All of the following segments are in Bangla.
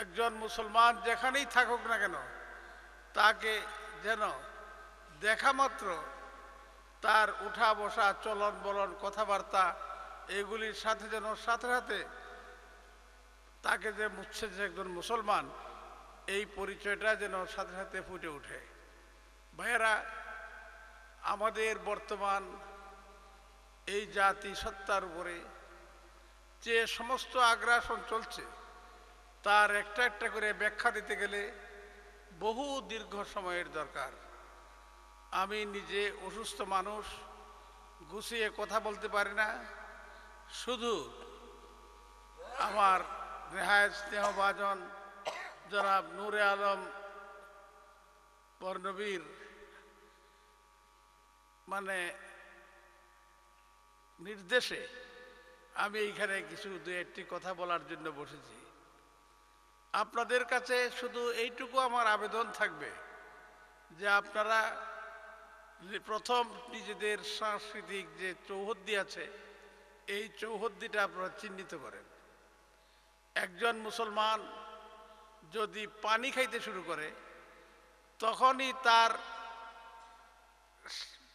একজন মুসলমান যেখানেই থাকুক না কেন তাকে যেন দেখা মাত্র তার উঠা বসা চলন বলন কথাবার্তা এগুলির সাথে যেন সাথে সাথে তাকে যে মুচ্ছে যে একজন মুসলমান এই পরিচয়টা যেন সাথে সাথে ফুটে ওঠে ভাইয়েরা আমাদের বর্তমান এই জাতি সত্তার উপরে যে সমস্ত আগ্রাসন চলছে তার একটা একটা করে ব্যাখ্যা দিতে গেলে বহু দীর্ঘ সময়ের দরকার আমি নিজে অসুস্থ মানুষ গুছিয়ে কথা বলতে পারি না শুধু আমার রেহায় স্নেহভাজন জনাব নূরে আলম বর্ণবীর মানে নির্দেশে আমি এইখানে কিছু দু একটি কথা বলার জন্য বসেছি আপনাদের কাছে শুধু এইটুকু আমার আবেদন থাকবে যে আপনারা প্রথম নিজেদের সাংস্কৃতিক যে চৌহদ্দি আছে এই চৌহদ্দিটা আপনারা চিহ্নিত করেন একজন মুসলমান যদি পানি খাইতে শুরু করে তখনই তার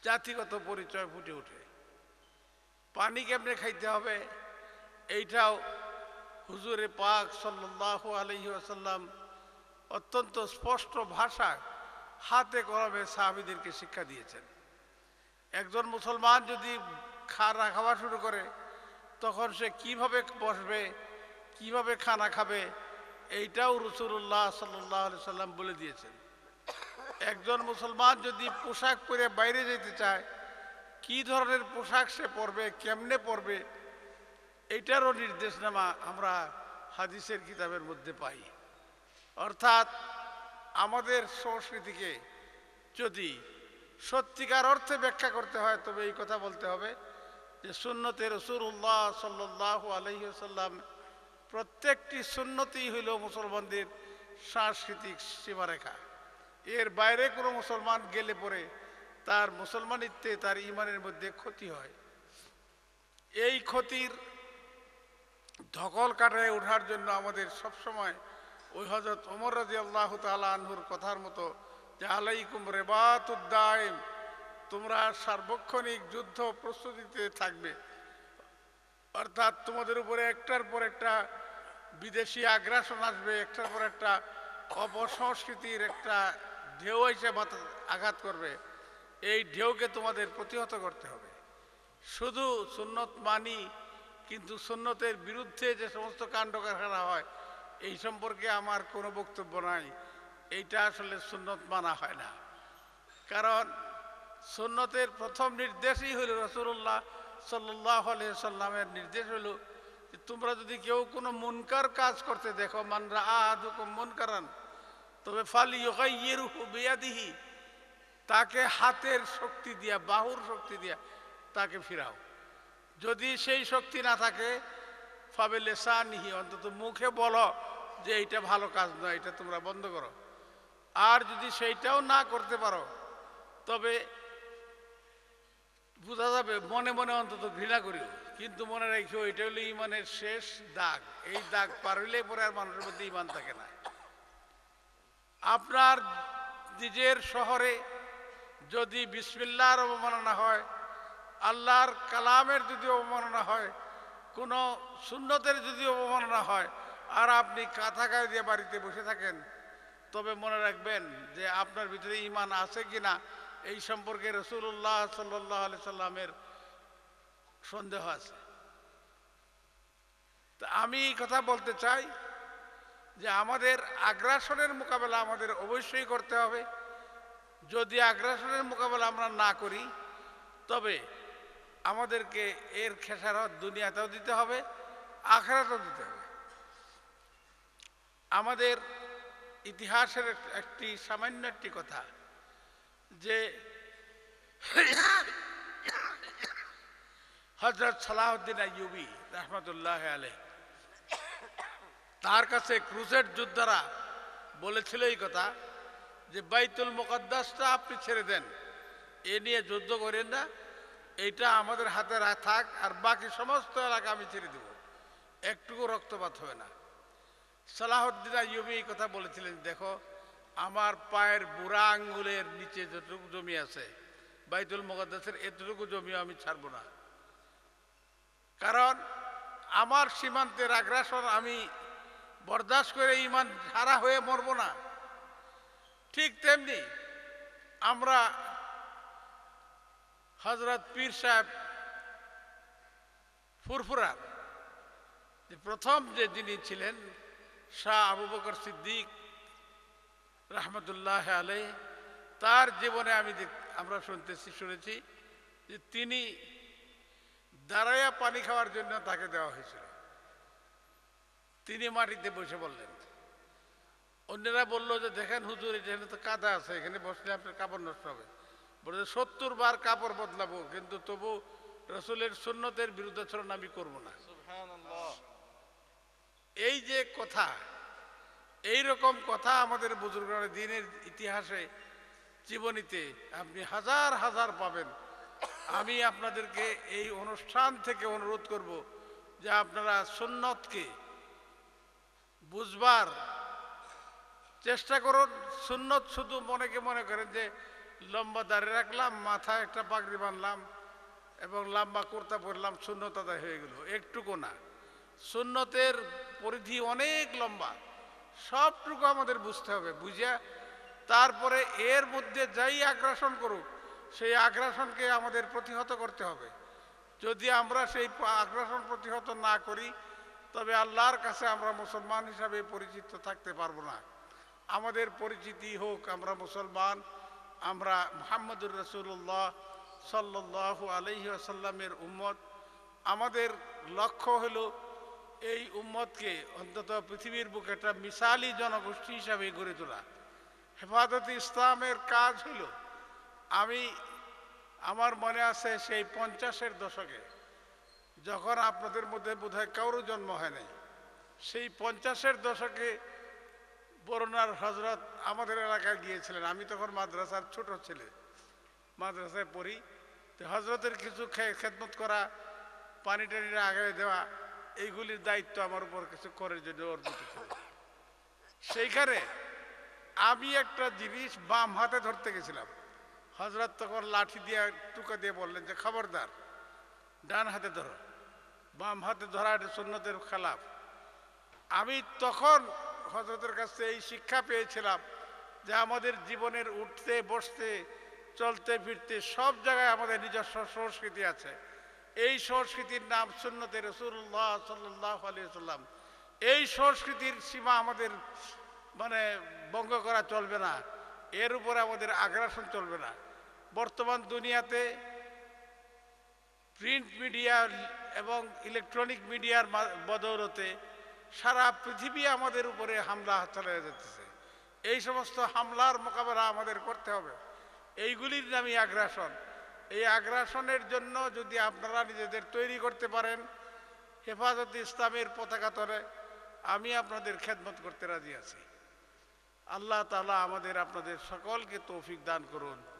জাতিগত পরিচয় ফুটে ওঠে পানি কেমনে খাইতে হবে এইটাও হুজুরে পাক সাল্লাহ আলহি অত্যন্ত স্পষ্ট ভাষা হাতে কলমে সাহাবিদেরকে শিক্ষা দিয়েছেন একজন মুসলমান যদি খানা খাওয়া শুরু করে তখন সে কিভাবে বসবে কিভাবে খানা খাবে এইটাও রসুল্লাহ সাল্লাহ সাল্লাম বলে দিয়েছেন একজন মুসলমান যদি পোশাক পরে বাইরে যেতে চায় কি ধরনের পোশাক সে পরবে কেমনে পরবে এটারও নির্দেশনামা আমরা হাদিসের কিতাবের মধ্যে পাই অর্থাৎ আমাদের সংস্কৃতিকে যদি সত্যিকার অর্থে ব্যাখ্যা করতে হয় তবে এই কথা বলতে হবে যে সুন্নতের রসুল্লাহ সাল্লাহ আলহ্লাম প্রত্যেকটি সুন্নতি হইল মুসলমানদের সাংস্কৃতিক সীমারেখা এর বাইরে কোনো মুসলমান গেলে পরে তার মুসলমানিত্বে তার ইমানের মধ্যে ক্ষতি হয় এই ক্ষতির ধকল কাটায় ওঠার জন্য আমাদের সবসময় ওই হজরত ওমর রাজি আল্লাহ আনহুর কথার মতো যে আলাইকুম রেবাতুদ্দায়ম তোমরা সার্বক্ষণিক যুদ্ধ প্রস্তুতিতে থাকবে অর্থাৎ তোমাদের উপরে একটার পর একটা বিদেশি আগ্রাসন আসবে একটার পর একটা অপসংস্কৃতির একটা ঢেউ এসে আঘাত করবে এই ঢেউকে তোমাদের প্রতিহত করতে হবে শুধু সুন্নত মানি কিন্তু সুন্নতের বিরুদ্ধে যে সমস্ত কাণ্ড কারখানা হয় এই সম্পর্কে আমার কোনো বক্তব্য নাই এইটা আসলে সুন্নত মানা হয় না কারণ সুন্নতের প্রথম নির্দেশই হলো রসুল্লাহ সাল্লাহ সাল্লামের নির্দেশ হলো যে তোমরা যদি কেউ কোনো মুনকার কাজ করতে দেখো মানরা মন কারণ তবে ফালি বেয়াদিহি তাকে হাতের শক্তি দিয়া বাহুর শক্তি দিয়া তাকে ফিরাও যদি সেই শক্তি না থাকে ফবে লেসা নিহি অন্তত মুখে বলো যে এইটা ভালো কাজ নয় এটা তোমরা বন্ধ করো আর যদি সেইটাও না করতে পারো তবে বোঝা যাবে মনে মনে অন্তত ঘৃণা করিও কিন্তু মনে রাখিও এটা হলো ইমানের শেষ দাগ এই দাগ পার হইলে পরে আর মানুষের মধ্যে ইমান থাকে না আপনার নিজের শহরে যদি বিসমিল্লার অবমাননা হয় আল্লাহর কালামের যদি অবমাননা হয় কোনো সুন্নতের যদি অবমাননা হয় আর আপনি কাঁথা গায়ে দিয়ে বাড়িতে বসে থাকেন তবে মনে রাখবেন যে আপনার ভিতরে ইমান আছে কি না এই সম্পর্কে রসুল্লাহ সাল্লাহ আলি সাল্লামের সন্দেহ আছে তা আমি কথা বলতে চাই যে আমাদের আগ্রাসনের মোকাবেলা আমাদের অবশ্যই করতে হবে যদি আগ্রাসনের মোকাবেলা আমরা না করি তবে আমাদেরকে এর খেসারত দুনিয়াতেও দিতে হবে আখড়াতেও দিতে হবে আমাদের ইতিহাসের একটি সামান্য একটি কথা যে হজরত সালাহদ্দিন আইবি রহমতুল্লাহ আলে তার কাছে ক্রুজেট যোদ্ধারা বলেছিল এই কথা যে বাইতুল মোকদ্দাসটা আপনি ছেড়ে দেন এ নিয়ে যুদ্ধ করেন না এইটা আমাদের হাতে থাক আর বাকি সমস্ত এলাকা আমি ছেড়ে দেব একটুকু রক্তপাত হবে না সালাহদ্দিন আইয়ুবি এই কথা বলেছিলেন দেখো আমার পায়ের বুড়া আঙ্গুলের নিচে যতটুকু জমি আছে বাইতুল মোকাদ্দাসের এতটুকু জমিও আমি ছাড়বো না কারণ আমার সীমান্তের আগ্রাসন আমি বরদাস্ত করে ইমান সারা হয়ে মরব না ঠিক তেমনি আমরা হজরত পীর সাহেব ফুরফুরা যে প্রথম যে যিনি ছিলেন শাহ আবু বকর সিদ্দিক রহমতুল্লাহ আলে তার জীবনে আমি আমরা শুনতেছি শুনেছি যে তিনি দাঁড়াইয়া পানি খাওয়ার জন্য তাকে দেওয়া হয়েছিল তিনি মাটিতে বসে বললেন অন্যরা বললো যে দেখেন হুজুর এখানে তো কাদা আছে এখানে বসলে আপনার কাপড় নষ্ট হবে বলে সত্তর বার কাপড় বদলাবো কিন্তু তবু রসুলের সুন্নতের বিরুদ্ধাচরণ আমি করবো না এই যে কথা এই রকম কথা আমাদের বুজুর্গরা দিনের ইতিহাসে জীবনীতে আপনি হাজার হাজার পাবেন আমি আপনাদেরকে এই অনুষ্ঠান থেকে অনুরোধ করব যে আপনারা সুন্নতকে বুঝবার চেষ্টা করুন সুন্নত শুধু মনেকে মনে করেন যে লম্বা দাঁড়িয়ে রাখলাম মাথায় একটা পাগড়ি বানলাম এবং লম্বা কুর্তা পরলাম শূন্যতা হয়ে গেল একটুকু না শূন্যতের পরিধি অনেক লম্বা সবটুকু আমাদের বুঝতে হবে বুঝে তারপরে এর মধ্যে যাই আগ্রাসন করুক সেই আগ্রাসনকে আমাদের প্রতিহত করতে হবে যদি আমরা সেই আগ্রাসন প্রতিহত না করি তবে আল্লাহর কাছে আমরা মুসলমান হিসাবে পরিচিত থাকতে পারবো না আমাদের পরিচিতি হোক আমরা মুসলমান আমরা মোহাম্মদুর রসুল্লাহ সাল্লাহ আলহি আসাল্লামের উম্মত আমাদের লক্ষ্য হলো এই উম্মতকে অন্তত পৃথিবীর বুকে একটা মিসালি জনগোষ্ঠী হিসাবে গড়ে তোলা হেফাজতে ইসলামের কাজ হল আমি আমার মনে আছে সেই পঞ্চাশের দশকে যখন আপনাদের মধ্যে বোধহয় কারোর জন্ম হয় নাই সেই পঞ্চাশের দশকে বরনার হজরত আমাদের এলাকায় গিয়েছিলেন আমি তখন মাদ্রাসার ছোট ছেলে মাদ্রাসায় পড়ি তো হজরতের কিছু খেদমত করা পানি টানি আগে দেওয়া এইগুলির দায়িত্ব আমার উপর কিছু করার জন্য অর্পিত ছিল সেইখানে আমি একটা জিনিস বাম হাতে ধরতে গেছিলাম হজরত তখন লাঠি দিয়ে টুকা দিয়ে বললেন যে খবরদার ডান হাতে ধরো বাম হাতে ধরা এটা সন্ন্যতের খেলাফ আমি তখন হজরতের কাছে এই শিক্ষা পেয়েছিলাম যে আমাদের জীবনের উঠতে বসতে চলতে ফিরতে সব জায়গায় আমাদের নিজস্ব সংস্কৃতি আছে এই সংস্কৃতির নাম সুন্নতে রসুল্লাহ সাল্লাহ আলিয়াল্লাম এই সংস্কৃতির সীমা আমাদের মানে ভঙ্গ করা চলবে না এর উপরে আমাদের আগ্রাসন চলবে না বর্তমান দুনিয়াতে প্রিন্ট মিডিয়া এবং ইলেকট্রনিক মিডিয়ার বদৌলতে সারা পৃথিবী আমাদের উপরে হামলা চালিয়ে যেতেছে এই সমস্ত হামলার মোকাবেলা আমাদের করতে হবে এইগুলির নামই আগ্রাসন এই আগ্রাসনের জন্য যদি আপনারা নিজেদের তৈরি করতে পারেন হেফাজতে ইসলামের পতাকা তলে আমি আপনাদের খেদমত করতে রাজি আছি আল্লাহ তালা আমাদের আপনাদের সকলকে তৌফিক দান করুন